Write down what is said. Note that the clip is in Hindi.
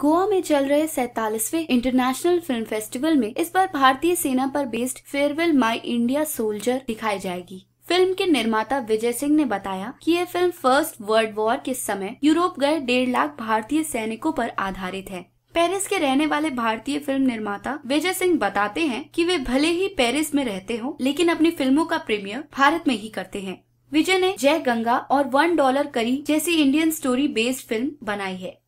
गोवा में चल रहे सैतालीसवे इंटरनेशनल फिल्म फेस्टिवल में इस बार भारतीय सेना पर based farewell my India soldier दिखाई जाएगी फिल्म के निर्माता विजय सिंह ने बताया कि ये फिल्म फर्स्ट वर्ल्ड वॉर के समय यूरोप गए डेढ़ लाख भारतीय सैनिकों पर आधारित है पेरिस के रहने वाले भारतीय फिल्म निर्माता विजय सिंह बताते हैं कि वे भले ही पेरिस में रहते हों लेकिन अपनी फिल्मों का प्रीमियर भारत में ही करते हैं विजय ने जय गंगा और वन डॉलर करी जैसी इंडियन स्टोरी बेस्ड फिल्म बनाई है